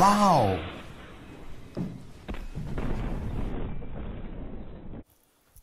Wow!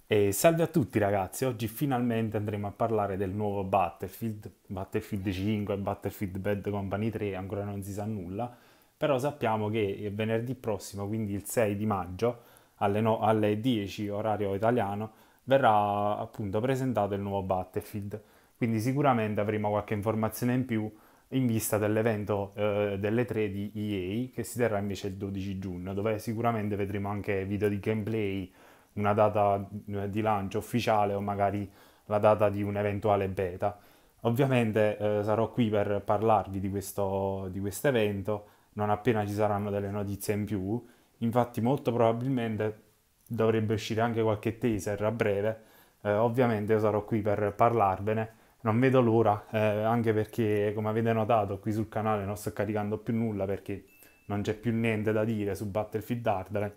E salve a tutti ragazzi, oggi finalmente andremo a parlare del nuovo Battlefield, Battlefield 5, Battlefield Bad Company 3, ancora non si sa nulla, però sappiamo che venerdì prossimo, quindi il 6 di maggio, alle, no, alle 10 orario italiano, verrà appunto presentato il nuovo Battlefield, quindi sicuramente avremo qualche informazione in più in vista dell'evento eh, delle 3 di EA che si terrà invece il 12 giugno, dove sicuramente vedremo anche video di gameplay, una data eh, di lancio ufficiale o magari la data di un eventuale beta. Ovviamente eh, sarò qui per parlarvi di questo di evento non appena ci saranno delle notizie in più, infatti molto probabilmente dovrebbe uscire anche qualche teaser a breve, eh, ovviamente io sarò qui per parlarvene non vedo l'ora, eh, anche perché come avete notato qui sul canale non sto caricando più nulla perché non c'è più niente da dire su Battlefield Hardline,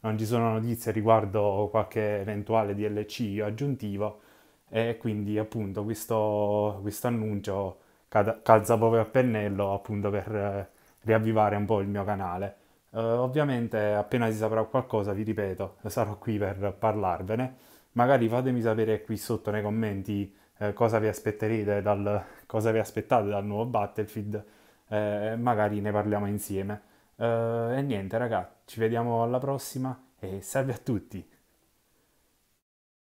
non ci sono notizie riguardo qualche eventuale DLC aggiuntivo e quindi appunto questo, questo annuncio calza proprio a pennello appunto per eh, riavvivare un po' il mio canale. Eh, ovviamente appena si saprà qualcosa vi ripeto sarò qui per parlarvene, magari fatemi sapere qui sotto nei commenti eh, cosa, vi dal, cosa, vi aspettate dal nuovo Battlefield, eh, magari ne parliamo insieme. Eh, e niente ragazzi, ci vediamo alla prossima e salve a tutti!